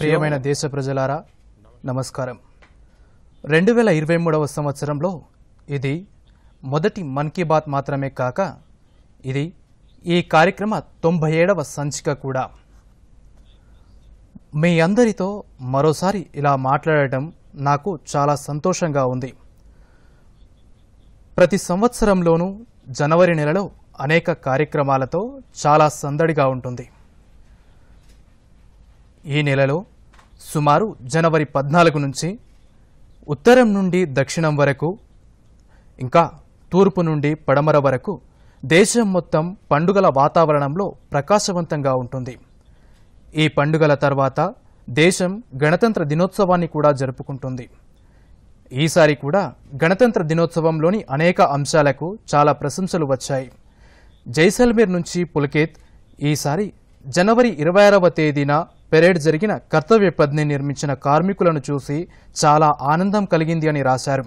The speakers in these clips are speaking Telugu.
ప్రియమైన దేశ ప్రజలారా నమస్కారం రెండు వేల ఇరవై మూడవ సంవత్సరంలో ఇది మొదటి మన్ కీ బాత్ మాత్రమే కాక ఇది ఈ కార్యక్రమ తొంభై ఏడవ సంచిక కూడా మీ అందరితో మరోసారి ఇలా మాట్లాడటం నాకు చాలా సంతోషంగా ఉంది ప్రతి సంవత్సరంలోనూ జనవరి నెలలో అనేక కార్యక్రమాలతో చాలా సందడిగా ఉంటుంది ఈ నెలలో సుమారు జనవరి పద్నాలుగు నుంచి ఉత్తరం నుండి దక్షిణం వరకు ఇంకా తూర్పు నుండి పడమర వరకు దేశం మొత్తం పండుగల వాతావరణంలో ప్రకాశవంతంగా ఉంటుంది ఈ పండుగల తర్వాత దేశం గణతంత్ర దినోత్సవాన్ని కూడా జరుపుకుంటుంది ఈసారి కూడా గణతంత్ర దినోత్సవంలోని అనేక అంశాలకు చాలా ప్రశంసలు వచ్చాయి జైసల్మేర్ నుంచి పులకేత్ ఈసారి జనవరి ఇరవై ఆరవ తేదీన పెరేడ్ జరిగిన కర్తవ్య పద్ని నిర్మించిన కార్మికులను చూసి చాలా ఆనందం కలిగింది అని రాశారు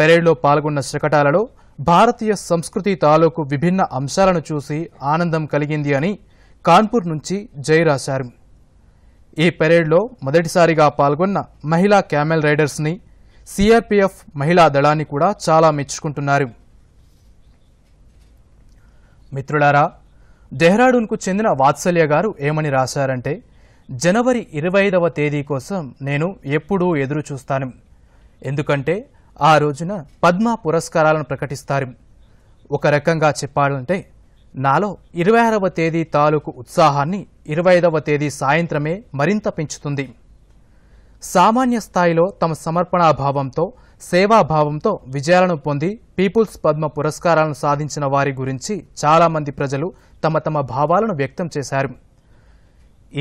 పెరేడ్లో పాల్గొన్న శకటాలలో భారతీయ సంస్కృతి తాలూకు విభిన్న అంశాలను చూసి ఆనందం కలిగింది అని కాన్పూర్ నుంచి జై రాశారు ఈ పెరేడ్లో మొదటిసారిగా పాల్గొన్న మహిళా క్యామెల్ రైడర్స్ని సిఆర్పిఎఫ్ మహిళా దళాన్ని కూడా చాలా మెచ్చుకుంటున్నారు మిత్రులారా డెహ్రాడూన్కు చెందిన వాత్సల్య గారు ఏమని రాశారంటే జనవరి ఇరవై ఐదవ తేదీ కోసం నేను ఎప్పుడూ ఎదురు చూస్తాను ఎందుకంటే ఆ రోజున పద్మ పురస్కారాలను ప్రకటిస్తారు ఒక రకంగా చెప్పాలంటే నాలో ఇరవై ఆరవ తేదీ తాలూకు ఉత్సాహాన్ని ఇరవై ఐదవ తేదీ సాయంత్రమే మరింత పెంచుతుంది సామాన్య స్థాయిలో తమ సమర్పణాభావంతో భావంతో సేవాభావంతో విజయాలను పొంది పీపుల్స్ పద్మ పురస్కారాలను సాధించిన వారి గురించి చాలామంది ప్రజలు తమ తమ భావాలను వ్యక్తం చేశారు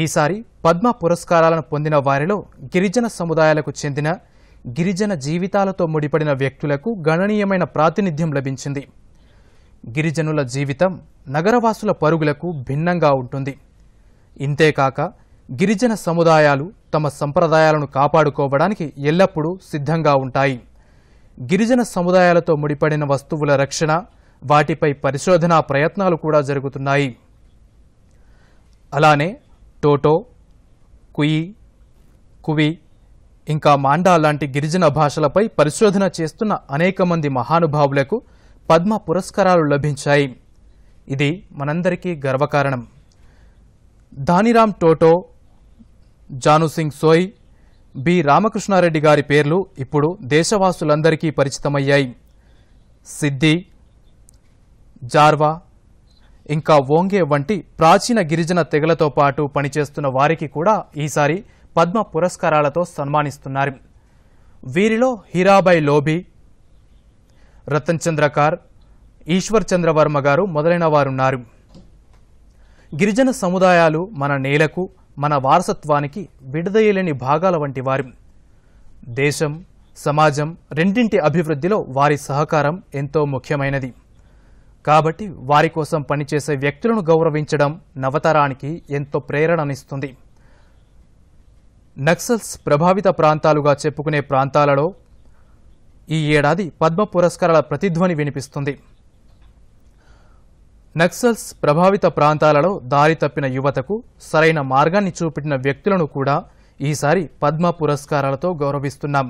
ఈసారి పద్మ పురస్కారాలను పొందిన వారిలో గిరిజన సముదాయాలకు చెందిన గిరిజన జీవితాలతో ముడిపడిన వ్యక్తులకు గణనీయమైన ప్రాతినిధ్యం లభించింది గిరిజనుల జీవితం నగరవాసుల పరుగులకు భిన్నంగా ఉంటుంది ఇంతేకాక గిరిజన సముదాయాలు తమ సంప్రదాయాలను కాపాడుకోవడానికి ఎల్లప్పుడూ సిద్ధంగా ఉంటాయి గిరిజన సముదాయాలతో ముడిపడిన వస్తువుల రక్షణ వాటిపై పరిశోధనా ప్రయత్నాలు కూడా జరుగుతున్నాయి అలానే టోటో కుయి కువి ఇంకా మాండా లాంటి గిరిజన భాషలపై పరిశోధన చేస్తున్న అనేక మంది మహానుభావులకు పద్మ పురస్కారాలు లభించాయి ఇది మనందరికీ గర్వకారణం దానిరామ్ టోటో జానుసింగ్ సోయ్ బి రామకృష్ణారెడ్డి గారి పేర్లు ఇప్పుడు దేశవాసులందరికీ పరిచితమయ్యాయి సిద్ధి జార్వా ఇంకా ఓంగే వంటి ప్రాచీన గిరిజన తెగలతో పాటు పనిచేస్తున్న వారికి కూడా ఈసారి పద్మ పురస్కారాలతో సన్మానిస్తున్నారు వీరిలో హీరాబాయి లోబి రతన్ చంద్రకార్ ఈశ్వర్ చంద్రవర్మ గారు మొదలైన వారున్నారు గిరిజన సముదాయాలు మన నేలకు మన వారసత్వానికి విడదయలేని భాగాల వంటి వారి దేశం సమాజం రెండింటి అభివృద్ధిలో వారి సహకారం ఎంతో ముఖ్యమైనది కాబట్టి వారి కోసం పనిచేసే వ్యక్తులను గౌరవించడం నవతరానికి ఎంతో ప్రేరణనిస్తుంది నక్సల్స్ ప్రభావిత ప్రాంతాలుగా చెప్పుకునే ప్రాంతాలలో ఈ ఏడాది పద్మ పురస్కారాల ప్రతిధ్వని వినిపిస్తుంది నక్సల్స్ ప్రభావిత ప్రాంతాలలో దారి తప్పిన యువతకు సరైన మార్గాన్ని చూపెట్టిన వ్యక్తులను కూడా ఈసారి పద్మ పురస్కారాలతో గౌరవిస్తున్నాం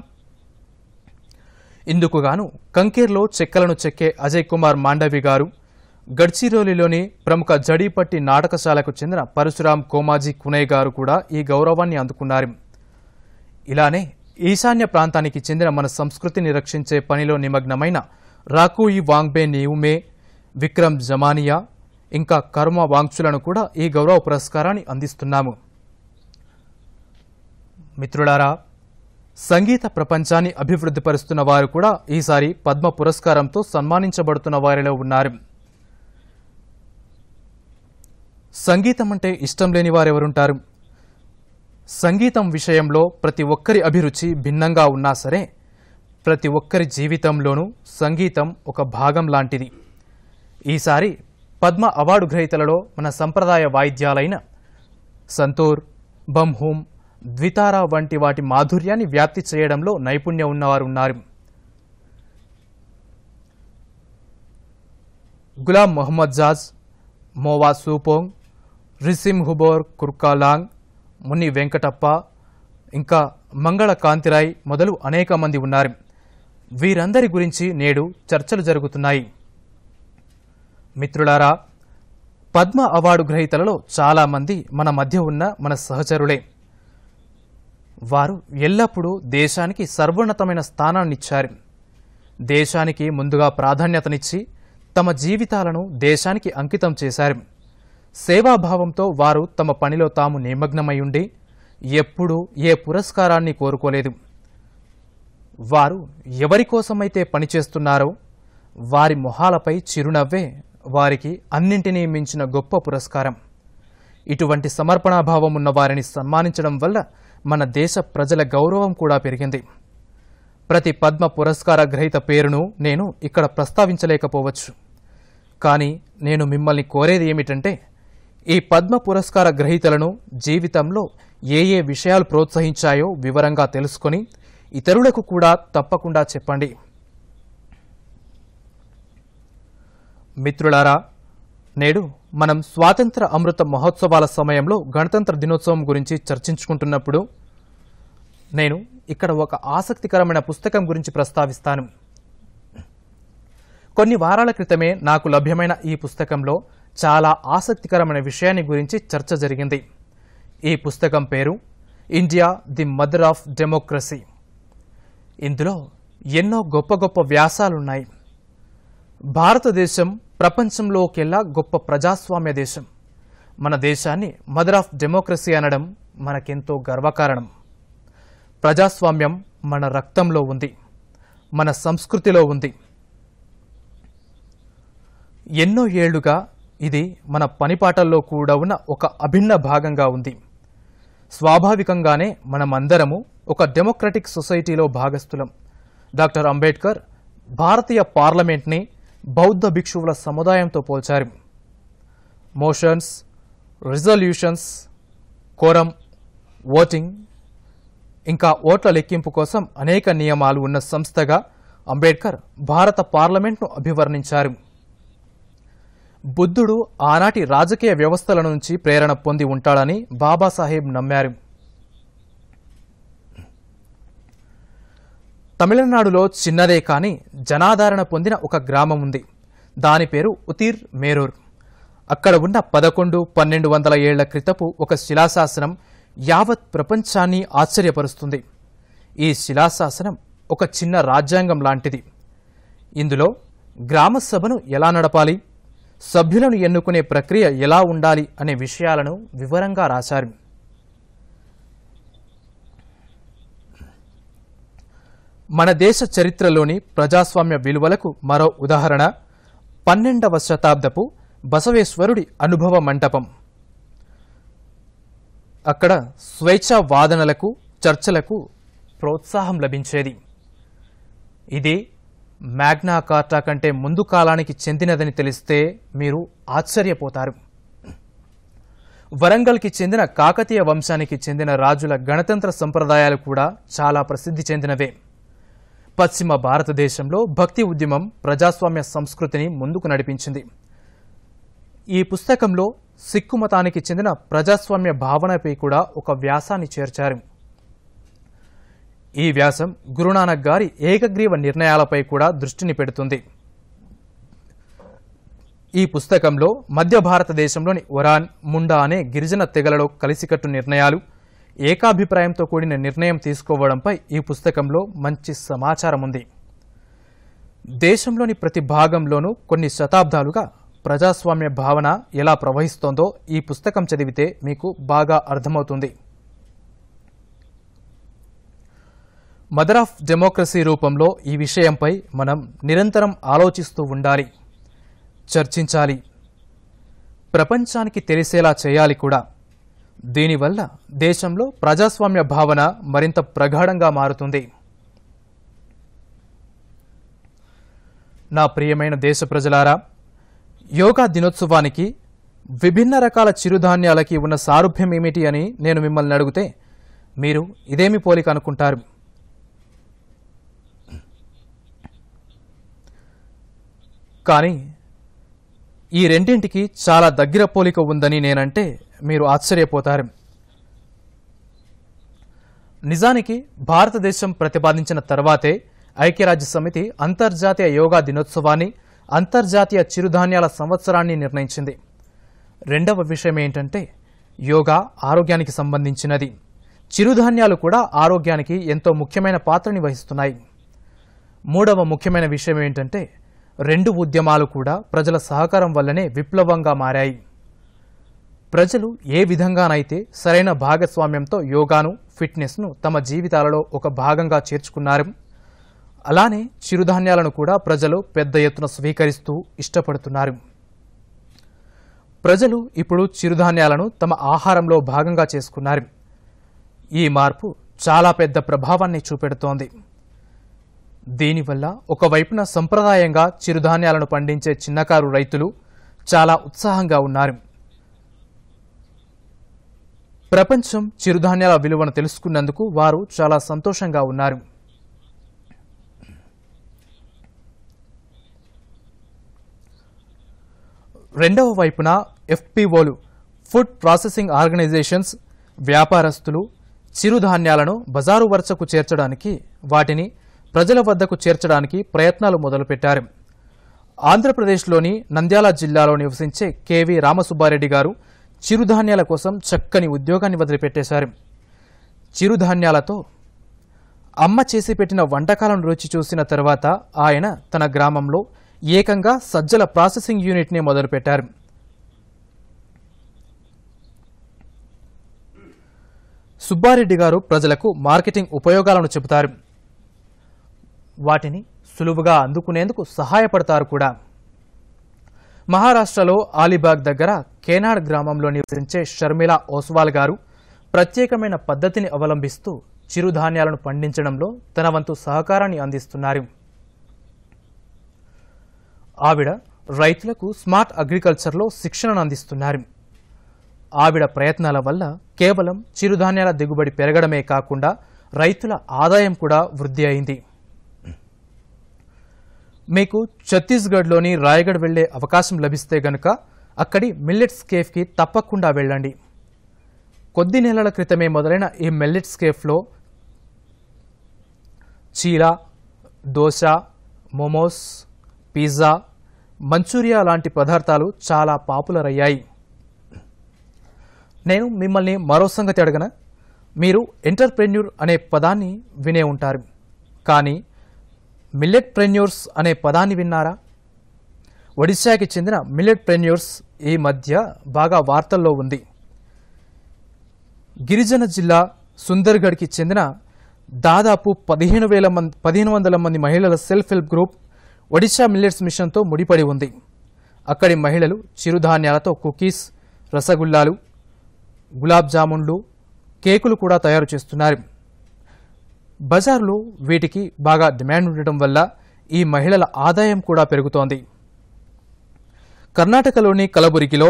ఇందుకుగాను కంకేర్లో చెక్కలను చెక్కే అజయ్ కుమార్ మాండవి గారు గడ్చిరోలిలోని ప్రముఖ జడీపట్టి నాటకశాలకు చెందిన పరశురాం కోమాజీ కునే గారు కూడా ఈ గౌరవాన్ని అందుకున్నారు ఇలానే ఈశాన్య ప్రాంతానికి చెందిన మన సంస్కృతిని రక్షించే పనిలో నిమగ్నమైన రాకూయి వాంగ్బే నీవుమే విక్రమ్ జమానియా ఇంకా కర్మ వాంక్షులను కూడా ఈ గౌరవ పురస్కారాన్ని అందిస్తున్నాము మిత్రులారా సంగీత ప్రపంచాన్ని అభివృద్ధిపరుస్తున్న వారు కూడా ఈసారి పద్మ పురస్కారంతో సన్మానించబడుతున్న వారిలో ఉన్నారు సంగీతం అంటే ఇష్టం లేని వారెవరుంటారు సంగీతం విషయంలో ప్రతి ఒక్కరి అభిరుచి భిన్నంగా ఉన్నా సరే ప్రతి ఒక్కరి జీవితంలోనూ సంగీతం ఒక భాగం లాంటిది ఈసారి పద్మ అవార్డు గ్రహీతలలో మన సంప్రదాయ వాయిద్యాలైన సంతూర్ బంహూం ద్వితార వంటి వాటి మాధుర్యాన్ని వ్యాప్తి చేయడంలో నైపుణ్యం ఉన్నవారు ఉన్నారు గులాం మొహమ్మద్ జాజ్ మోవా సూపోంగ్ రిసిమ్ హుబోర్ కుర్కాలాంగ్ ముని వెంకటప్ప ఇంకా మంగళ కాంతిరాయ్ మొదలు అనేక మంది ఉన్నారు వీరందరి గురించి నేడు చర్చలు జరుగుతున్నాయి మిత్రులారా పద్మ అవార్డు గ్రహీతలలో చాలామంది మన మధ్య ఉన్న మన సహచరులే వారు ఎల్లప్పుడూ దేశానికి సర్వోన్నతమైన స్థానాన్నిచ్చారు దేశానికి ముందుగా ప్రాధాన్యతనిచ్చి తమ జీవితాలను దేశానికి అంకితం చేశారు సేవాభావంతో వారు తమ పనిలో తాము నిమగ్నమై ఉండి ఎప్పుడూ ఏ పురస్కారాన్ని కోరుకోలేదు వారు ఎవరికోసమైతే పనిచేస్తున్నారో వారి మొహాలపై చిరునవ్వే వారికి అన్నింటినీ మించిన గొప్ప పురస్కారం ఇటువంటి సమర్పణాభావం ఉన్న వారిని సన్మానించడం వల్ల మన దేశ ప్రజల గౌరవం కూడా పెరిగింది ప్రతి పద్మ పురస్కార గ్రహీత పేరును నేను ఇక్కడ ప్రస్తావించలేకపోవచ్చు కానీ నేను మిమ్మల్ని కోరేది ఏమిటంటే ఈ పద్మ పురస్కార గ్రహీతలను జీవితంలో ఏ ఏ విషయాలు ప్రోత్సహించాయో వివరంగా తెలుసుకొని ఇతరులకు కూడా తప్పకుండా చెప్పండి మిత్రులారా నేడు మనం స్వాతంత్ర అమృత మహోత్సవాల సమయంలో గణతంత్ర దినోత్సవం గురించి చర్చించుకుంటున్నప్పుడు నేను ఇక్కడ ఒక ఆసక్తికరమైన పుస్తకం గురించి ప్రస్తావిస్తాను కొన్ని వారాల క్రితమే నాకు లభ్యమైన ఈ పుస్తకంలో చాలా ఆసక్తికరమైన విషయాన్ని గురించి చర్చ జరిగింది ఈ పుస్తకం పేరు India the mother of democracy ఇందులో ఎన్నో గొప్ప గొప్ప వ్యాసాలున్నాయి భారతదేశం ప్రపంచంలోకెల్లా గొప్ప ప్రజాస్వామ్య దేశం మన దేశాన్ని మదర్ ఆఫ్ డెమోక్రసీ అనడం మనకెంతో గర్వకారణం ప్రజాస్వామ్యం మన రక్తంలో ఉంది మన సంస్కృతిలో ఉంది ఎన్నో ఏళ్లుగా ఇది మన పనిపాటల్లో కూడా ఉన్న ఒక అభిన్న భాగంగా ఉంది స్వాభావికంగానే మనమందరము ఒక డెమోక్రటిక్ సొసైటీలో భాగస్థులం డాక్టర్ అంబేద్కర్ భారతీయ పార్లమెంట్ని బౌద్ధ భిక్షువుల సముదాయంతో పోల్చారు మోషన్స్ రిజల్యూషన్స్ కోరం ఓటింగ్ ఇంకా ఓట్ల లెక్కింపు కోసం అనేక నియమాలు ఉన్న సంస్థగా అంబేద్కర్ భారత పార్లమెంట్ను అభివర్ణించారు బుద్ధుడు ఆనాటి రాజకీయ వ్యవస్థల నుంచి ప్రేరణ పొంది ఉంటాడని బాబాసాహెబ్ నమ్మారు తమిళనాడులో చిన్నదే కానీ జనాదరణ పొందిన ఒక గ్రామం ఉంది దాని పేరు ఉతీర్ మేరూర్ అక్కడ ఉన్న పదకొండు పన్నెండు వందల ఏళ్ల క్రితపు ఒక శిలాశాసనం యావత్ ప్రపంచాన్ని ఆశ్చర్యపరుస్తుంది ఈ శిలాశాసనం ఒక చిన్న రాజ్యాంగం లాంటిది ఇందులో గ్రామసభను ఎలా నడపాలి సభ్యులను ఎన్నుకునే ప్రక్రియ ఎలా ఉండాలి అనే విషయాలను వివరంగా రాశారు మన దేశ చరిత్రలోని ప్రజాస్వామ్య విలువలకు మరో ఉదాహరణ పన్నెండవ శతాబ్దపు బసవేశ్వరుడి అనుభవ మంటపం అక్కడ స్వేచ్ఛ వాదనలకు చర్చలకు ప్రోత్సాహం లభించేది ఇది మ్యాగ్నా కార్టా కంటే ముందు కాలానికి చెందినదని తెలిస్తే మీరు ఆశ్చర్యపోతారు వరంగల్కి చెందిన కాకతీయ వంశానికి చెందిన రాజుల గణతంత్ర సంప్రదాయాలు కూడా చాలా ప్రసిద్ధి చెందినవే పశ్చిమ భారతదేశంలో భక్తి ఉద్యమం ప్రజాస్వామ్య సంస్కృతిని ముందుకు నడిపించింది ఈ పుస్తకంలో సిక్కు మతానికి చెందిన ప్రజాస్వామ్య భావనపై కూడా ఒక వ్యాసాన్ని చేర్చారు ఈ వ్యాసం గురునానక్ గారి ఏకగ్రీవ నిర్ణయాలపై కూడా దృష్టిని పెడుతుంది ఈ పుస్తకంలో మధ్య భారతదేశంలోని ఒరాన్ ముండా అనే గిరిజన తెగలలో కలిసికట్టు నిర్ణయాలు ఏకాభిప్రాయంతో కూడిన నిర్ణయం తీసుకోవడంపై ఈ పుస్తకంలో మంచి సమాచారం ఉంది దేశంలోని ప్రతి భాగంలోనూ కొన్ని శతాబ్దాలుగా ప్రజాస్వామ్య భావన ఎలా ప్రవహిస్తోందో ఈ పుస్తకం చదివితే మీకు బాగా అర్థమవుతుంది మదర్ ఆఫ్ డెమోక్రసీ రూపంలో ఈ విషయంపై మనం నిరంతరం ఆలోచిస్తూ ఉండాలి చర్చించాలి ప్రపంచానికి తెలిసేలా చేయాలి కూడా దీనివల్ల దేశంలో ప్రజాస్వామ్య భావన మరింత ప్రగాఢంగా మారుతుంది నా ప్రియమైన దేశ ప్రజలారా యోగా దినోత్సవానికి విభిన్న రకాల చిరుధాన్యాలకి ఉన్న సారూప్యం ఏమిటి అని నేను మిమ్మల్ని అడిగితే మీరు ఇదేమి పోలిక అనుకుంటారు కానీ ఈ రెండింటికి చాలా దగ్గర పోలిక ఉందని నేనంటే మీరు ఆశ్చర్యపోతారు నిజానికి భారతదేశం ప్రతిపాదించిన తర్వాతే ఐక్యరాజ్య సమితి అంతర్జాతీయ యోగా దినోత్సవాన్ని అంతర్జాతీయ చిరుధాన్యాల సంవత్సరాన్ని నిర్ణయించింది రెండవ విషయం ఏంటంటే యోగా ఆరోగ్యానికి సంబంధించినది చిరుధాన్యాలు కూడా ఆరోగ్యానికి ఎంతో ముఖ్యమైన పాత్రని వహిస్తున్నాయి మూడవ ముఖ్యమైన విషయం ఏంటంటే రెండు ఉద్యమాలు కూడా ప్రజల సహకారం వల్లనే విప్లవంగా మారాయి ప్రజలు ఏ విధంగానైతే సరైన భాగస్వామ్యంతో యోగాను ఫిట్నెస్ను తమ జీవితాలలో ఒక భాగంగా చేర్చుకున్నారు అలానే చిరుధాన్యాలను కూడా ప్రజలు పెద్ద ఎత్తున స్వీకరిస్తూ ఇష్టపడుతున్నారు ప్రజలు ఇప్పుడు చిరుధాన్యాలను తమ ఆహారంలో భాగంగా చేసుకున్నారు ఈ మార్పు చాలా పెద్ద ప్రభావాన్ని చూపెడుతోంది దీనివల్ల ఒకవైపున సంప్రదాయంగా చిరుధాన్యాలను పండించే చిన్నకారు రైతులు చాలా ఉత్సాహంగా ఉన్నారు ప్రపంచం చిరుధాన్యాల విలువను తెలుసుకున్నందుకు వారు చాలా సంతోషంగా ఉన్నారు రెండవ వైపున ఎఫ్పిఓలు ఫుడ్ ప్రాసెసింగ్ ఆర్గనైజేషన్స్ వ్యాపారస్తులు చిరుధాన్యాలను బజారు వరుసకు చేర్చడానికి వాటిని ప్రజల వద్దకు చేర్చడానికి ప్రయత్నాలు మొదలుపెట్టారు ఆంధ్రప్రదేశ్లోని నంద్యాల జిల్లాలో నివసించే కెవి రామసుబ్బారెడ్డి గారు చిరుధాన్యాల కోసం చక్కని ఉద్యోగాన్ని వదిలిపెట్టేశారు చిరుధాన్యాలతో అమ్మ చేసి పెట్టిన వంటకాలను రుచి చూసిన తర్వాత ఆయన తన గ్రామంలో ఏకంగా సజ్జల ప్రాసెసింగ్ యూనిట్ని మొదలుపెట్టారు సుబ్బారెడ్డి గారు ప్రజలకు మార్కెటింగ్ ఉపయోగాలను చెబుతారు వాటిని సులువుగా అందుకునేందుకు సహాయపడతారు కూడా మహారాష్ట్రలో ఆలీబాగ్ దగ్గర కేనాడ్ గ్రామంలో నివసించే షర్మిల ఓస్వాల్ గారు ప్రత్యేకమైన పద్ధతిని అవలంబిస్తూ చిరుధాన్యాలను పండించడంలో తన వంతు సహకారాన్ని అందిస్తున్నారు ఆవిడ రైతులకు స్మార్ట్ అగ్రికల్చర్లో శిక్షణను అందిస్తున్నారు ఆవిడ ప్రయత్నాల వల్ల కేవలం చిరుధాన్యాల దిగుబడి పెరగడమే కాకుండా రైతుల ఆదాయం కూడా వృద్ధి అయింది మీకు ఛత్తీస్గఢ్లోని రాయగఢ్ వెళ్లే అవకాశం లభిస్తే గనుక అక్కడి మిల్లెట్స్ కేఫ్కి తప్పకుండా వెళ్ళండి కొద్ది నెలల క్రితమే మొదలైన ఈ మిల్లెట్స్ కేఫ్లో చీరా దోశ మోమోస్ పిజ్జా మంచూరియా లాంటి పదార్థాలు చాలా పాపులర్ అయ్యాయి నేను మిమ్మల్ని మరో సంగతి అడగన మీరు ఎంటర్ప్రెన్యూర్ అనే పదాన్ని వినే ఉంటారు కానీ మిల్లెట్ ప్రెన్యూర్స్ అనే పదాన్ని విన్నారా ఒడిశాకి చెందిన మిల్లెట్ ప్రెన్యూర్స్ ఈ మధ్య బాగా వార్తల్లో ఉంది గిరిజన జిల్లా సుందర్గఢ్కి చెందిన దాదాపు పదిహేను వేల మంది పదిహేను వందల మంది మహిళల self help group Odisha millets మిషన్తో ముడిపడి ఉంది అక్కడి మహిళలు చిరుధాన్యాలతో కుకీస్ రసగుల్లాలు గులాబ్ జామున్లు కేకులు కూడా తయారు చేస్తున్నారు బజార్లో వీటికి బాగా డిమాండ్ ఉండటం వల్ల ఈ మహిళల ఆదాయం కూడా పెరుగుతోంది కర్ణాటకలోని కలబురికిలో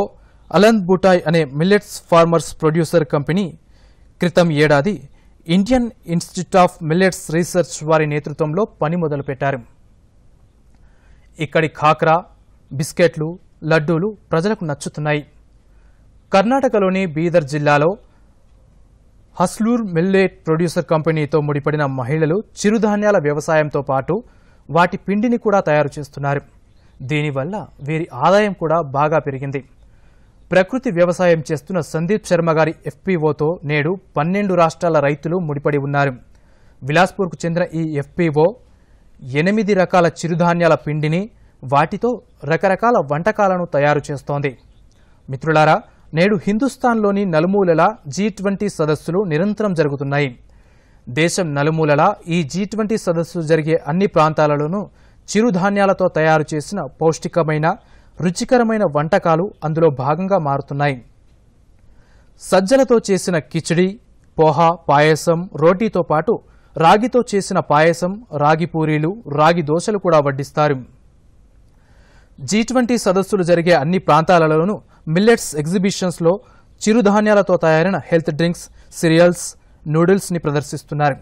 అలంద్ బుటాయ్ అనే మిల్లెట్స్ ఫార్మర్స్ ప్రొడ్యూసర్ కంపెనీ క్రితం ఏడాది Indian Institute of Millets Research వారి నేతృత్వంలో పని మొదలుపెట్టారు ఇక్కడి ఖాక్రా బిస్కెట్లు లడ్డూలు ప్రజలకు నచ్చుతున్నాయి కర్ణాటకలోని బీదర్ జిల్లాలో హస్లూర్ మిల్లెట్ ప్రొడ్యూసర్ కంపెనీతో ముడిపడిన మహిళలు చిరుధాన్యాల వ్యవసాయంతో పాటు వాటి పిండిని కూడా తయారు చేస్తున్నారు దీనివల్ల వీరి ఆదాయం కూడా బాగా పెరిగింది ప్రకృతి వ్యవసాయం చేస్తున్న సందీప్ శర్మ గారి ఎఫ్పీఓతో నేడు పన్నెండు రాష్ట్రాల రైతులు ముడిపడి ఉన్నారు విలాస్పూర్కు చెందిన ఈ ఎఫ్పీఓ ఎనిమిది రకాల చిరుధాన్యాల పిండిని వాటితో రకరకాల వంటకాలను తయారు చేస్తోంది మిత్రులారా నేడు హిందుస్థాన్లోని నలుమూలల జీ ట్వంటీ సదస్సులు నిరంతరం జరుగుతున్నాయి దేశం నలుమూలల ఈ జీ ట్వంటీ సదస్సులు జరిగే అన్ని ప్రాంతాలలోనూ చిరుధాన్యాలతో తయారు చేసిన పౌష్టికమైన రుచికరమైన వంటకాలు అందులో భాగంగా మారుతున్నాయి సజ్జలతో చేసిన కిచిడి పోహా పాయసం రోటీతో పాటు రాగితో చేసిన పాయసం రాగి పూరీలు రాగి దోశలు కూడా వడ్డిస్తారు జీ ట్వంటీ సదస్సులు జరిగే అన్ని ప్రాంతాలలోనూ మిల్లెట్స్ ఎగ్జిబిషన్స్లో చిరుధాన్యాలతో తయారైన హెల్త్ డ్రింక్స్ సిరియల్స్ నూడిల్స్ని ప్రదర్శిస్తున్నారు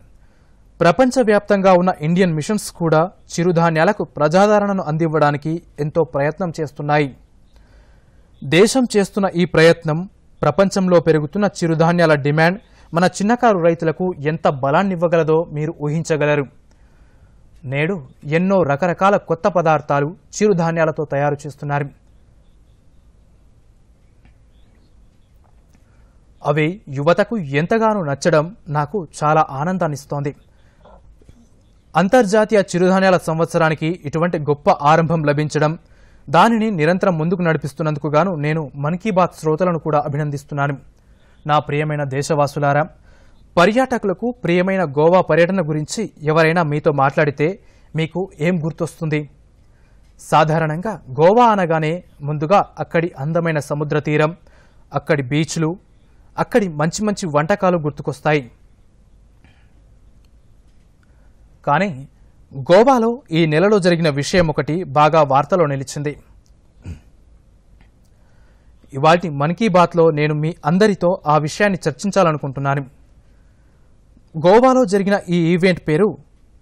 ప్రపంచవ్యాప్తంగా ఉన్న ఇండియన్ మిషన్స్ కూడా చిరుధాన్యాలకు ప్రజాదరణను అందివ్వడానికి ఎంతో ప్రయత్నం చేస్తున్నాయి దేశం చేస్తున్న ఈ ప్రయత్నం ప్రపంచంలో పెరుగుతున్న చిరుధాన్యాల డిమాండ్ మన చిన్నకారు రైతులకు ఎంత బలాన్నివ్వగలదో మీరు ఊహించగలరు నేడు ఎన్నో రకరకాల కొత్త పదార్థాలు చిరుధాన్యాలతో తయారు చేస్తున్నారు అవి యువతకు ఎంతగానో నచ్చడం నాకు చాలా ఆనందాన్నిస్తోంది అంతర్జాతీయ చిరుధాన్యాల సంవత్సరానికి ఇటువంటి గొప్ప ఆరంభం లభించడం దానిని నిరంతరం ముందుకు నడిపిస్తున్నందుకు గాను నేను మన్ కీ బాత్ శ్రోతలను కూడా అభినందిస్తున్నాను నా ప్రియమైన దేశవాసులారా పర్యాటకులకు ప్రియమైన గోవా పర్యటన గురించి ఎవరైనా మీతో మాట్లాడితే మీకు ఏం గుర్తొస్తుంది సాధారణంగా గోవా అనగానే ముందుగా అక్కడి అందమైన సముద్ర తీరం అక్కడి బీచ్లు అక్కడి మంచి మంచి వంటకాలు గుర్తుకొస్తాయి కానీ గోవాలో ఈ నెలలో జరిగిన విషయం ఒకటి బాగా వార్తలో నిలిచింది ఇవాటి మన్ కీ బాత్లో నేను మీ అందరితో ఆ విషయాన్ని చర్చించాలనుకుంటున్నాను గోవాలో జరిగిన ఈ ఈవెంట్ పేరు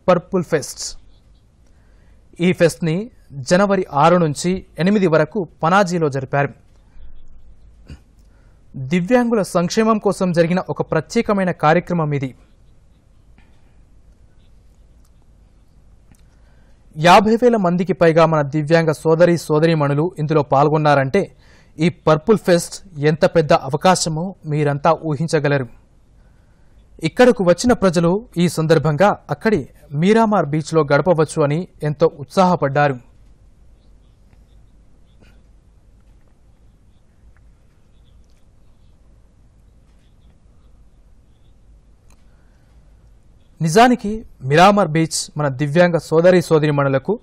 పర్పుల్ ఫెస్ట్ ఈ ఫెస్ట్ని జనవరి ఆరు నుంచి ఎనిమిది వరకు పనాజీలో జరిపారు దివ్యాంగుల సంక్షేమం కోసం జరిగిన ఒక ప్రత్యేకమైన కార్యక్రమం ఇది యాభై వేల మందికి పైగా మన దివ్యాంగ సోదరి సోదరీమణులు ఇందులో పాల్గొన్నారంటే ఈ పర్పుల్ ఫెస్ట్ ఎంత పెద్ద అవకాశమో మీరంతా ఊహించగలరు ఇక్కడకు వచ్చిన ప్రజలు ఈ సందర్భంగా అక్కడి మీరామార్ బీచ్లో గడపవచ్చు అని ఎంతో ఉత్సాహపడ్డారు నిజానికి మిరామర్ బీచ్ మన దివ్యాంగ సోదరి సోదరిమణులకు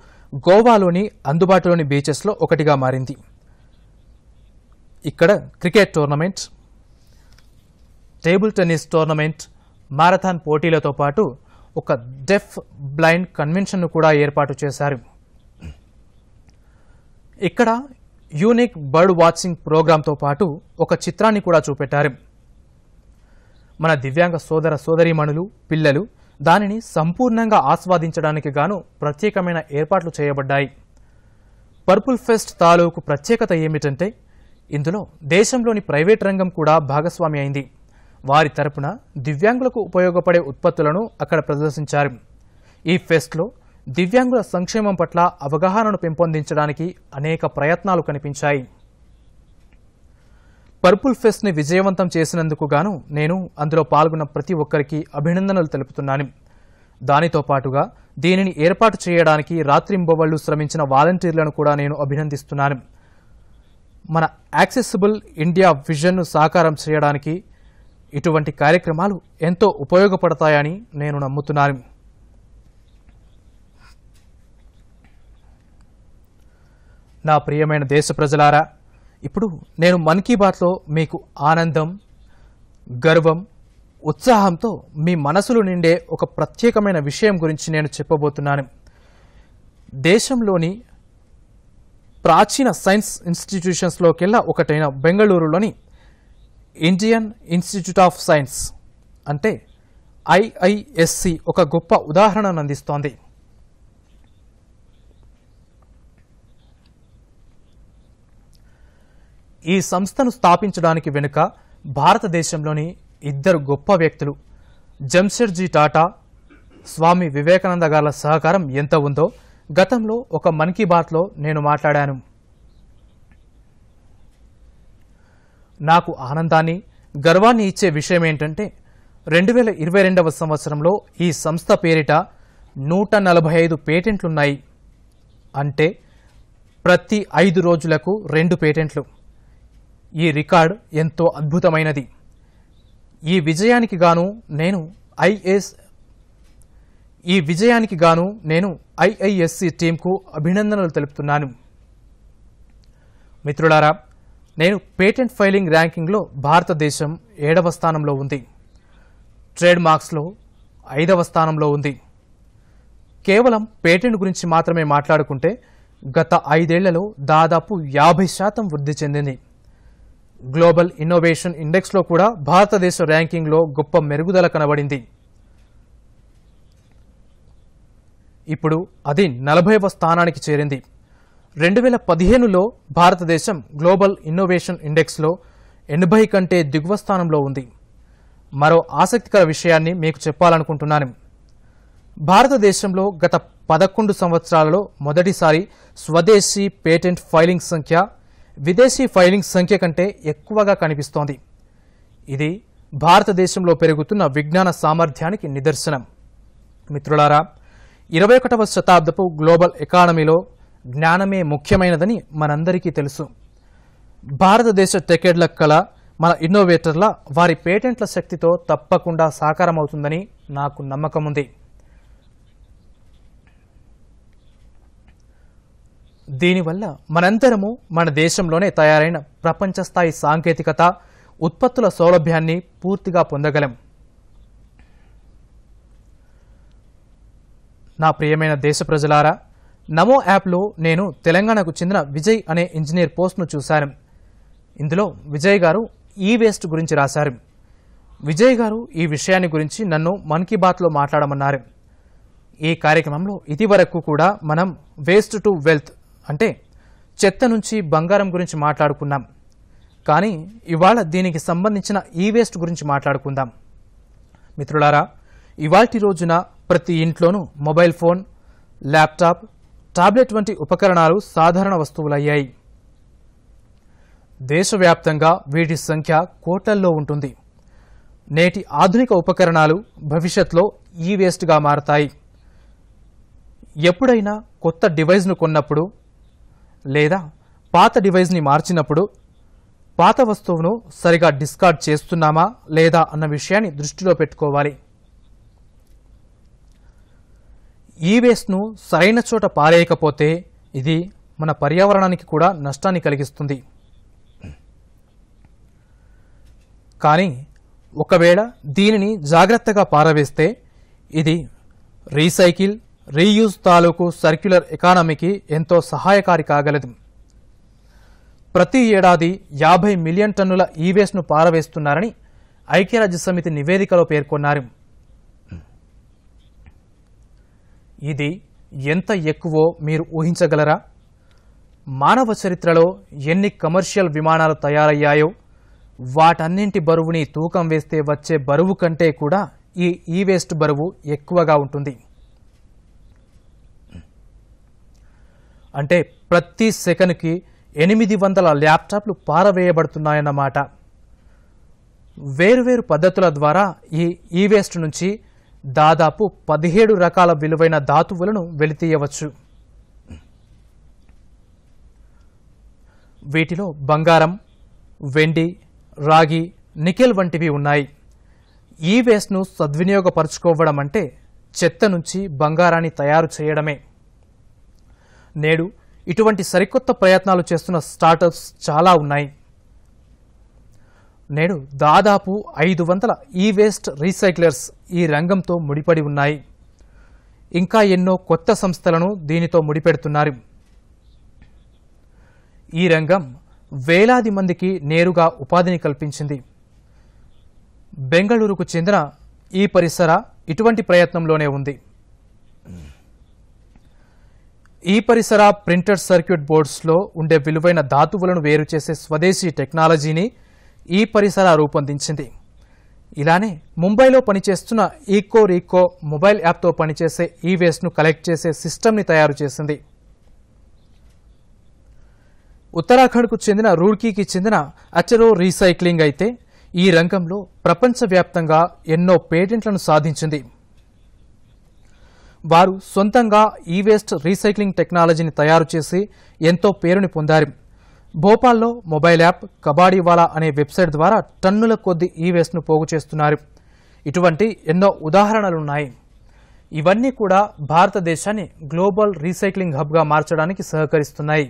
గోవాలోని అందుబాటులోని బీచెస్లో ఒకటిగా మారింది ఇక్కడ cricket tournament table tennis tournament marathon పోటీలతో పాటు ఒక డెఫ్ బ్లైండ్ కన్వెన్షన్ను కూడా ఏర్పాటు చేశారు ఇక్కడ యూనిక్ బర్డ్ వాచింగ్ ప్రోగ్రాంతో పాటు ఒక చిత్రాన్ని కూడా చూపెట్టారు మన దివ్యాంగ సోదర సోదరీమణులు పిల్లలు దానిని సంపూర్ణంగా ఆస్వాదించడానికి గాను ప్రత్యేకమైన ఏర్పాట్లు చేయబడ్డాయి పర్పుల్ ఫెస్ట్ తాలూకు ప్రత్యేకత ఏమిటంటే ఇందులో దేశంలోని ప్రైవేట్ రంగం కూడా భాగస్వామి అయింది వారి తరపున దివ్యాంగులకు ఉపయోగపడే ఉత్పత్తులను అక్కడ ప్రదర్శించారు ఈ ఫెస్ట్లో దివ్యాంగుల సంక్షేమం పట్ల అవగాహనను పెంపొందించడానికి అనేక ప్రయత్నాలు కనిపించాయి పర్పుల్ ఫెస్ట్ని విజయవంతం చేసినందుకు గాను నేను అందులో పాల్గొన్న ప్రతి ఒక్కరికి అభినందనలు తెలుపుతున్నాను దానితో పాటుగా దీనిని ఏర్పాటు చేయడానికి రాత్రింబవళ్లు శ్రమించిన వాలంటీర్లను కూడా నేను అభినందిస్తున్నాను మన యాక్సెసిబుల్ ఇండియా విజన్ను సాకారం చేయడానికి ఇటువంటి కార్యక్రమాలు ఎంతో ఉపయోగపడతాయని నేను నమ్ముతున్నాను నా ప్రియమైన దేశ ప్రజలారా ఇప్పుడు నేను మన్ కీ బాత్లో మీకు ఆనందం గర్వం ఉత్సాహంతో మీ మనసులు నిండే ఒక ప్రత్యేకమైన విషయం గురించి నేను చెప్పబోతున్నాను దేశంలోని ప్రాచీన సైన్స్ ఇన్స్టిట్యూషన్స్లోకెల్లా ఒకటైన బెంగళూరులోని ఇండియన్ ఇన్స్టిట్యూట్ ఆఫ్ సైన్స్ అంటే ఐఐఎస్సి ఒక గొప్ప ఉదాహరణను అందిస్తోంది ఈ సంస్థను స్థాపించడానికి వెనుక భారతదేశంలోని ఇద్దరు గొప్ప వ్యక్తులు జంషెడ్జీ టాటా స్వామి వివేకానంద గారి సహకారం ఎంత ఉందో గతంలో ఒక మన్ కీ బాత్లో నేను మాట్లాడాను నాకు ఆనందాన్ని గర్వాన్ని ఇచ్చే విషయం ఏంటంటే రెండు వేల ఇరవై రెండవ సంవత్సరంలో ఈ సంస్థ పేరిట నూట నలభై ఐదు పేటెంట్లున్నాయి అంటే ప్రతి ఐదు రోజులకు రెండు పేటెంట్లు ఈ రికార్డ్ ఎంతో అద్భుతమైనది ఈ విజయానికి గాను నేను ఐఏఎస్ ఈ విజయానికి గాను నేను ఐఐఎస్సి టీంకు అభినందనలు తెలుపుతున్నాను మిత్రులారా నేను పేటెంట్ ఫైలింగ్ ర్యాంకింగ్లో భారతదేశం ఏడవ స్థానంలో ఉంది ట్రేడ్ మార్క్స్లో ఐదవ స్థానంలో ఉంది కేవలం పేటెంట్ గురించి మాత్రమే మాట్లాడుకుంటే గత ఐదేళ్లలో దాదాపు యాభై శాతం వృద్ధి చెందింది గ్లోబల్ ఇన్నోవేషన్ ఇండెక్స్లో కూడా భారతదేశ ర్యాంకింగ్లో గొప్ప మెరుగుదల కనబడింది ఇప్పుడు అది నలభైవ స్థానానికి చేరింది రెండు వేల పదిహేనులో భారతదేశం గ్లోబల్ ఇన్నోవేషన్ ఇండెక్స్లో ఎనభై కంటే దిగువ స్థానంలో ఉంది మరో ఆసక్తికర విషయాన్ని మీకు చెప్పాలనుకుంటున్నాను భారతదేశంలో గత పదకొండు సంవత్సరాలలో మొదటిసారి స్వదేశీ పేటెంట్ ఫైలింగ్ సంఖ్య విదేశీ ఫైలింగ్ సంఖ్య కంటే ఎక్కువగా కనిపిస్తోంది ఇది భారతదేశంలో పెరుగుతున్న విజ్ఞాన సామర్థ్యానికి నిదర్శనం మిత్రులారా ఇరవై ఒకటవ శతాబ్దపు గ్లోబల్ ఎకానమీలో జ్ఞానమే ముఖ్యమైనదని మనందరికీ తెలుసు భారతదేశ టెకెడ్ల కళ మన ఇన్నోవేటర్ల వారి పేటెంట్ల శక్తితో తప్పకుండా సాకారమవుతుందని నాకు నమ్మకం ఉంది దీనివల్ల మనందరము మన దేశంలోనే తయారైన ప్రపంచ స్థాయి సాంకేతికత ఉత్పత్తుల సౌలభ్యాన్ని పూర్తిగా పొందగలం నా ప్రియమైన దేశ ప్రజలారా నమో యాప్లో నేను తెలంగాణకు చెందిన విజయ్ అనే ఇంజనీర్ పోస్ట్ను చూశాను ఇందులో విజయ్ గారు ఈ వేస్ట్ గురించి రాశారు విజయ్ గారు ఈ విషయాన్ని గురించి నన్ను మన్ కీ బాత్లో మాట్లాడమన్నారు ఈ కార్యక్రమంలో ఇదివరకు కూడా మనం వేస్ట్ టు వెల్త్ అంటే చెత్త నుంచి బంగారం గురించి మాట్లాడుకున్నాం కానీ ఇవాళ దీనికి సంబంధించిన ఈ వేస్ట్ గురించి మాట్లాడుకుందాం మిత్రులారా ఇవాటి రోజున ప్రతి ఇంట్లోనూ మొబైల్ ఫోన్ ల్యాప్టాప్ టాబ్లెట్ వంటి ఉపకరణాలు సాధారణ వస్తువులయ్యాయి దేశవ్యాప్తంగా వీటి సంఖ్య కోట్లల్లో ఉంటుంది నేటి ఆధునిక ఉపకరణాలు భవిష్యత్లో ఈ వేస్ట్గా మారతాయి ఎప్పుడైనా కొత్త డివైస్ను కొన్నప్పుడు లేదా పాత డివైస్ని మార్చినప్పుడు పాత వస్తువును సరిగా డిస్కార్డ్ చేస్తున్నామా లేదా అన్న విషయాన్ని దృష్టిలో పెట్టుకోవాలి ఈ వేస్ట్ను సరైన చోట పారేయకపోతే ఇది మన పర్యావరణానికి కూడా నష్టాన్ని కలిగిస్తుంది కానీ ఒకవేళ దీనిని జాగ్రత్తగా పారవేస్తే ఇది రీసైకిల్ రీయూజ్ తాలూకు సర్క్యులర్ ఎకానమీకి ఎంతో సహాయకారి కాగలదు ప్రతి ఏడాది యాభై మిలియన్ టన్నుల ఈవేస్ట్ను పారవేస్తున్నారని ఐక్యరాజ్య సమితి నివేదికలో పేర్కొన్నారు ఇది ఎంత ఎక్కువో మీరు ఊహించగలరా మానవ చరిత్రలో ఎన్ని కమర్షియల్ విమానాలు తయారయ్యాయో వాటన్నింటి బరువుని తూకం వేస్తే వచ్చే బరువు కంటే కూడా ఈ ఈవేస్ట్ బరువు ఎక్కువగా ఉంటుంది అంటే ప్రతి సెకండ్కి ఎనిమిది వందల ల్యాప్టాప్లు పారవేయబడుతున్నాయన్నమాట వేరువేరు పద్ధతుల ద్వారా ఈ ఈవేస్ట్ నుంచి దాదాపు పదిహేడు రకాల విలువైన ధాతువులను వెలితీయవచ్చు వీటిలో బంగారం వెండి రాగి నికెల్ వంటివి ఉన్నాయి ఈ వేస్ట్ను సద్వినియోగపరుచుకోవడం అంటే చెత్త నుంచి బంగారాన్ని తయారు చేయడమే నేడు ఇటువంటి సరికొత్త ప్రయత్నాలు చేస్తున్న స్టార్టప్స్ చాలా ఉన్నాయి నేడు దాదాపు ఐదు వందల ఈ వేస్ట్ రీసైక్లర్స్ ఈ రంగంతో ముడిపడి ఉన్నాయి ఇంకా ఎన్నో కొత్త సంస్థలను దీనితో ముడిపెడుతున్నారు ఈ రంగం వేలాది మందికి నేరుగా ఉపాధిని కల్పించింది బెంగళూరుకు చెందిన ఈ పరిసర ఇటువంటి ప్రయత్నంలోనే ఉంది ఈ పరిసర ప్రింటర్ సర్క్యూట్ బోర్డ్స్లో ఉండే విలువైన ధాతువులను వేరు చేసే స్వదేశీ టెక్నాలజీని ఈ పరిసర రూపొందించింది ఇలానే ముంబైలో పనిచేస్తున్న ఈకో రీకో మొబైల్ యాప్తో పనిచేసే ఈ వేస్ట్ను కలెక్ట్ చేసే సిస్టమ్ని తయారు చేసింది ఉత్తరాఖండ్కు చెందిన రూర్కీకి చెందిన అచరో రీసైక్లింగ్ అయితే ఈ రంగంలో ప్రపంచవ్యాప్తంగా ఎన్నో పేటెంట్లను సాధించింది వారు సొంతంగా ఈ వేస్ట్ రీసైక్లింగ్ టెక్నాలజీని తయారు చేసి ఎంతో పేరుని పొందారు భోపాల్లో మొబైల్ యాప్ కబాడీవాలా అనే వెబ్సైట్ ద్వారా టన్నుల కొద్ది ఈ వేస్ట్ను పోగు చేస్తున్నారు ఇటువంటి ఎన్నో ఉదాహరణలున్నాయి ఇవన్నీ కూడా భారతదేశాన్ని గ్లోబల్ రీసైక్లింగ్ హబ్గా మార్చడానికి సహకరిస్తున్నాయి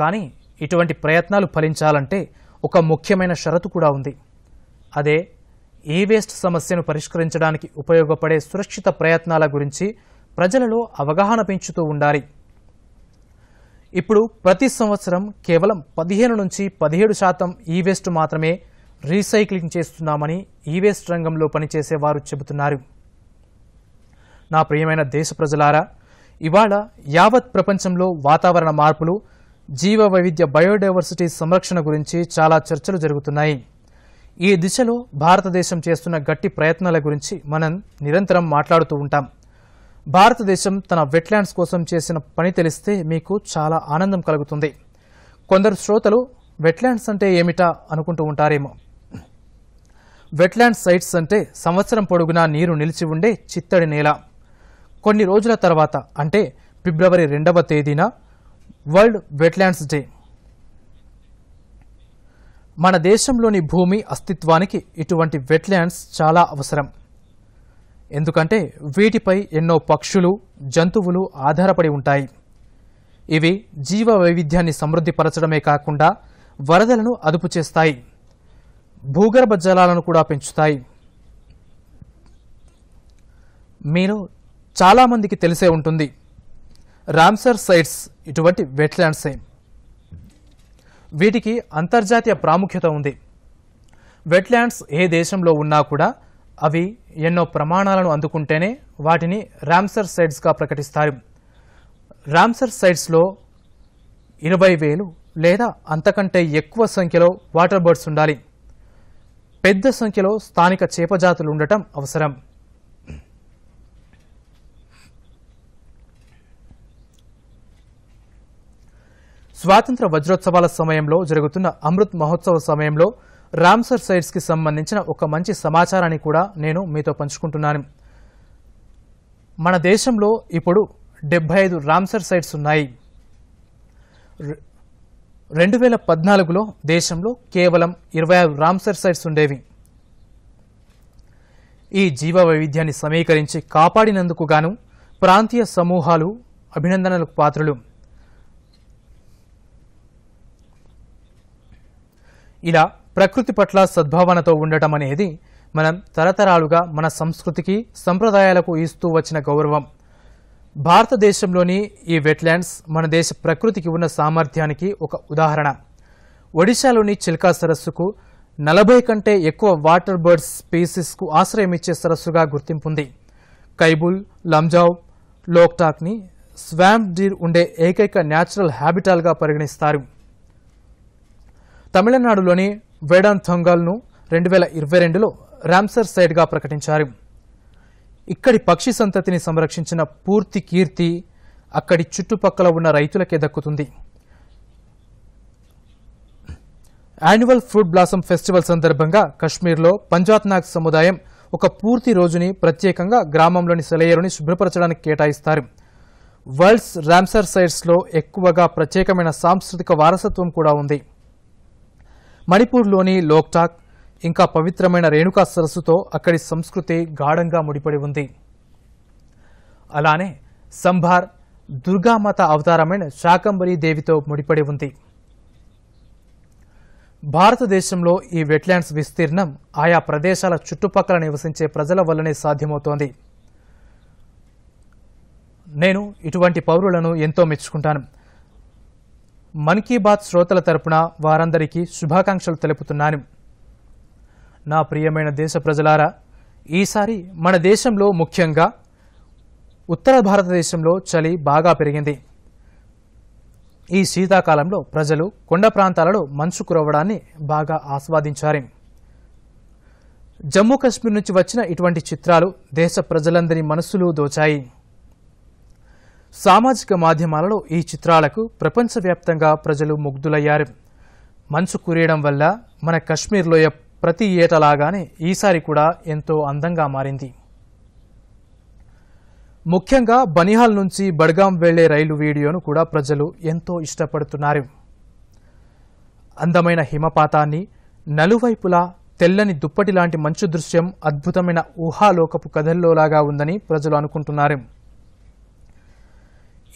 కానీ ఇటువంటి ప్రయత్నాలు ఫలించాలంటే ఒక ముఖ్యమైన షరతు కూడా ఉంది అదే ఈ వేస్ట్ సమస్యను పరిష్కరించడానికి ఉపయోగపడే సురక్షిత ప్రయత్నాల గురించి ప్రజలలో అవగాహన పెంచుతూ ఉండాలి ఇప్పుడు ప్రతి సంవత్సరం కేవలం పదిహేను నుంచి పదిహేడు శాతం ఈ వేస్ట్ మాత్రమే రీసైక్లింగ్ చేస్తున్నామని ఈ వేస్ట్ రంగంలో పనిచేసే వారు చెబుతున్నారు నా ప్రియమైన దేశ ప్రజలారా ఇవాళ యావత్ ప్రపంచంలో వాతావరణ మార్పులు జీవ వైవిధ్య బయోడైవర్సిటీ సంరక్షణ గురించి చాలా చర్చలు జరుగుతున్నాయి ఈ దిశలో భారతదేశం చేస్తున్న గట్టి ప్రయత్నాల గురించి మనం నిరంతరం మాట్లాడుతూ ఉంటాం భారతదేశం తన వెట్లాండ్స్ కోసం చేసిన పని తెలిస్తే మీకు చాలా ఆనందం కలుగుతుంది కొందరు శ్రోతలు వెట్లాండ్స్ అంటే ఏమిటా అనుకుంటూ ఉంటారేమో వెట్లాండ్ సైట్స్ అంటే సంవత్సరం పొడుగునా నీరు నిలిచి ఉండే చిత్తడి నేల కొన్ని రోజుల తర్వాత అంటే ఫిబ్రవరి రెండవ తేదీన వరల్డ్ వెట్లాండ్స్ డే మన దేశంలోని భూమి అస్తిత్వానికి ఇటువంటి వెట్ల్యాండ్స్ చాలా అవసరం ఎందుకంటే వీటిపై ఎన్నో పక్షులు జంతువులు ఆధారపడి ఉంటాయి ఇవి జీవ వైవిధ్యాన్ని సమృద్ధిపరచడమే కాకుండా వరదలను అదుపు చేస్తాయి భూగర్భ జలాలను కూడా పెంచుతాయి మీరు చాలామందికి తెలిసే ఉంటుంది రామ్సర్ సైట్స్ ఇటువంటి వెట్లాండ్సే వీటికి అంతర్జాతీయ ప్రాముఖ్యత ఉంది వెట్ల్యాండ్స్ ఏ దేశంలో ఉన్నా కూడా అవి ఎన్నో ప్రమాణాలను అందుకుంటేనే వాటిని ర్యామ్సర్ సైడ్స్గా ప్రకటిస్తారు ర్యామ్సర్ సైడ్స్లో ఇరవై వేలు లేదా అంతకంటే ఎక్కువ సంఖ్యలో వాటర్ బర్డ్స్ ఉండాలి పెద్ద సంఖ్యలో స్థానిక చేపజాతులు ఉండటం అవసరం స్వాతంత్ర వజ్రోత్సవాల సమయంలో జరుగుతున్న అమృత్ మహోత్సవ సమయంలో రామ్సర్ కి సంబంధించిన ఒక మంచి సమాచారాన్ని కూడా నేను మీతో పంచుకుంటున్నాను మన దేశంలో ఇప్పుడు డెబ్బై ఐదు రామ్సర్ సైట్స్ ఉన్నాయి రెండు వేల పద్నాలుగులో దేశంలో కేవలం ఇరవై ఆరు రామ్సర్ సైట్స్ ఉండేవి ఈ జీవ వైవిధ్యాన్ని సమీకరించి కాపాడినందుకు గాను ప్రాంతీయ సమూహాలు అభినందనలకు పాత్రలు ఇలా ప్రకృతి పట్ల సద్భావనతో ఉండటం అనేది మనం తరతరాలుగా మన సంస్కృతికి సంప్రదాయాలకు ఇస్తూ వచ్చిన గౌరవం భారతదేశంలోని ఈ వెట్లాండ్స్ మన దేశ ప్రకృతికి ఉన్న సామర్థ్యానికి ఒక ఉదాహరణ ఒడిశాలోని చిల్కా సరస్సుకు నలభై కంటే ఎక్కువ వాటర్ బర్డ్స్ స్పీసీస్కు ఆశ్రయమిచ్చే సరస్సుగా గుర్తింపుంది కైబుల్ లంజావ్ లోక్టాక్ని స్వామ్ డీర్ ఉండే ఏకైక న్యాచురల్ హ్యాబిటాల్గా పరిగణిస్తారు తమిళనాడులోని వేడాంథంగాల్ను రెండు వేల ఇరవై రెండులో రామ్సర్ సైట్గా ప్రకటించారు ఇక్కడి పక్షి సంతతిని సంరక్షించిన పూర్తి కీర్తి అక్కడి చుట్టుపక్కల ఉన్న రైతులకే దక్కుతుంది యాన్యువల్ ఫ్రూట్ బ్లాసమ్ ఫెస్టివల్ సందర్భంగా కశ్మీర్లో పంజాత్ నాగ్ సముదాయం ఒక పూర్తి రోజుని ప్రత్యేకంగా గ్రామంలోని సెలయేరుని శుభ్రపరచడానికి కేటాయిస్తారు వరల్డ్స్ ర్యాంసర్ సైట్స్లో ఎక్కువగా ప్రత్యేకమైన సాంస్కృతిక వారసత్వం కూడా ఉంది మణిపూర్లోని లోక్టాక్ ఇంకా పవిత్రమైన రేణుకా సరస్సుతో అక్కడి సంస్కృతి గాఢంగా ముడిపడి ఉంది అలానే సంభార్ దుర్గామాత అవతారమైన శాకంబరీ దేవితో ముడిపడి ఉంది భారతదేశంలో ఈ వెట్లాండ్స్ విస్తీర్ణం ఆయా ప్రదేశాల చుట్టుపక్కల నివసించే ప్రజల వల్లనే సాధ్యమవుతోంది నేను ఇటువంటి పౌరులను ఎంతో మెచ్చుకుంటాను మన్ కీ బాత్ శ్రోతల తరపున వారందరికీ శుభాకాంక్షలు తెలుపుతున్నాను నా ప్రియమైన దేశ ప్రజలారా ఈసారి మన దేశంలో ముఖ్యంగా ఉత్తర భారతదేశంలో చలి బాగా పెరిగింది ఈ శీతాకాలంలో ప్రజలు కొండ ప్రాంతాలలో మంచు కురవడాన్ని బాగా ఆస్వాదించారు జమ్మూ కాశ్మీర్ నుంచి వచ్చిన ఇటువంటి చిత్రాలు దేశ ప్రజలందరి మనస్సులు దోచాయి సామాజిక మాధ్యమాలలో ఈ చిత్రాలకు ప్రపంచవ్యాప్తంగా ప్రజలు ముగ్ధులయ్యారు మంచు కురియడం వల్ల మన కశ్మీర్ ప్రతి ఏటలాగానే ఈసారి కూడా ఎంతో అందంగా మారింది ముఖ్యంగా బనిహాల్ నుంచి బడ్గాం వెళ్లే రైలు వీడియోను కూడా ప్రజలు ఎంతో ఇష్టపడుతున్నారు అందమైన హిమపాతాన్ని నలువైపులా తెల్లని దుప్పటి లాంటి మంచు దృశ్యం అద్భుతమైన ఊహాలోకపు కథల్లోలాగా ఉందని ప్రజలు అనుకుంటున్నారు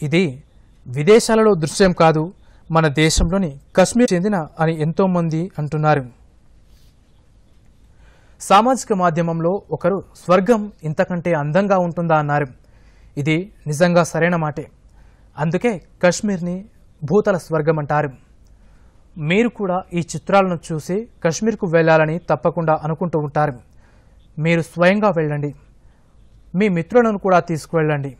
ఇది విదేశాలలో దృశ్యం కాదు మన దేశంలోని కశ్మీర్ చెందిన అని ఎంతోమంది అంటున్నారు సామాజిక మాధ్యమంలో ఒకరు స్వర్గం ఇంతకంటే అందంగా ఉంటుందా అన్నారు ఇది నిజంగా సరైన మాటే అందుకే కశ్మీర్ని భూతల స్వర్గం అంటారు మీరు కూడా ఈ చిత్రాలను చూసి కశ్మీర్కు వెళ్ళాలని తప్పకుండా అనుకుంటూ ఉంటారు మీరు స్వయంగా వెళ్ళండి మీ మిత్రులను కూడా తీసుకువెళ్ళండి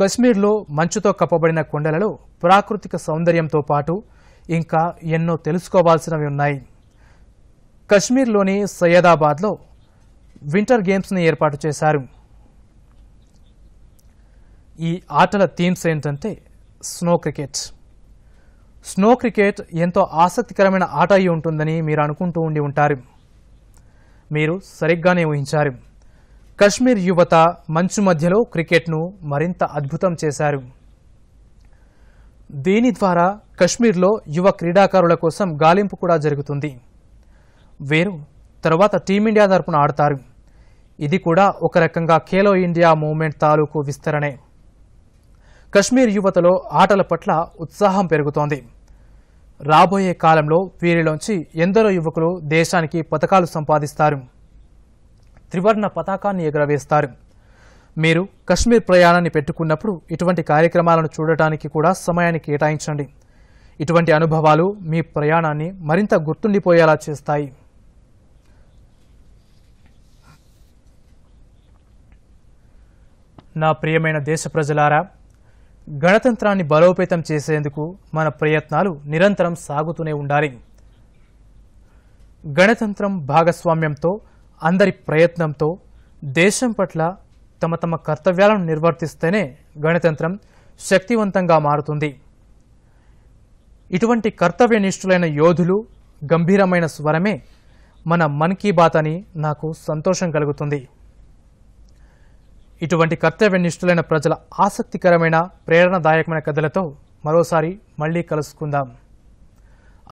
కశ్మీర్లో మంచుతో కప్పబడిన కొండలలో ప్రాకృతిక సౌందర్యంతో పాటు ఇంకా ఎన్నో తెలుసుకోవాల్సినవి ఉన్నాయి కశ్మీర్లోని సయ్యదాబాద్లో వింటర్ గేమ్స్ని ఏర్పాటు చేశారు ఈ ఆటల థీమ్స్ ఏంటంటే స్నో క్రికెట్ స్నో క్రికెట్ ఎంతో ఆసక్తికరమైన ఆట అయి ఉంటుందని మీరు అనుకుంటూ ఉండి ఉంటారు మీరు సరిగ్గానే ఊహించారు కశ్మీర్ యువత మంచు మధ్యలో క్రికెట్ను మరింత అద్భుతం చేశారు దీని ద్వారా కశ్మీర్లో యువ క్రీడాకారుల కోసం గాలింపు కూడా జరుగుతుంది వీరు తర్వాత టీమిండియా తరపున ఆడతారు ఇది కూడా ఒక రకంగా ఖేలో ఇండియా మూవ్మెంట్ తాలూకు విస్తరణే కశ్మీర్ యువతలో ఆటల పట్ల ఉత్సాహం పెరుగుతోంది రాబోయే కాలంలో వీరిలోంచి ఎందరో యువకులు దేశానికి పథకాలు సంపాదిస్తారు త్రివర్ణ పతాకాన్ని ఎగురవేస్తారు మీరు కశ్మీర్ ప్రయాణాన్ని పెట్టుకున్నప్పుడు ఇటువంటి కార్యక్రమాలను చూడటానికి కూడా సమయాన్ని కేటాయించండి ఇటువంటి అనుభవాలు మీ ప్రయాణాన్ని మరింత గుర్తుండిపోయేలా చేస్తాయి నా ప్రియమైన దేశ ప్రజలారా గణతంత్రాన్ని బలోపేతం చేసేందుకు మన ప్రయత్నాలు నిరంతరం సాగుతూనే ఉండాలి గణతంత్రం భాగస్వామ్యంతో అందరి ప్రయత్నంతో దేశం పట్ల తమ తమ కర్తవ్యాలను నిర్వర్తిస్తేనే గణతంత్రం శక్తివంతంగా మారుతుంది ఇటువంటి కర్తవ్యనిష్ఠులైన యోధులు గంభీరమైన స్వరమే మన మన్ కీ బాత్ అని నాకు సంతోషం కలుగుతుంది ఇటువంటి కర్తవ్యనిష్ఠులైన ప్రజల ఆసక్తికరమైన ప్రేరణదాయకమైన కథలతో మరోసారి మళ్ళీ కలుసుకుందాం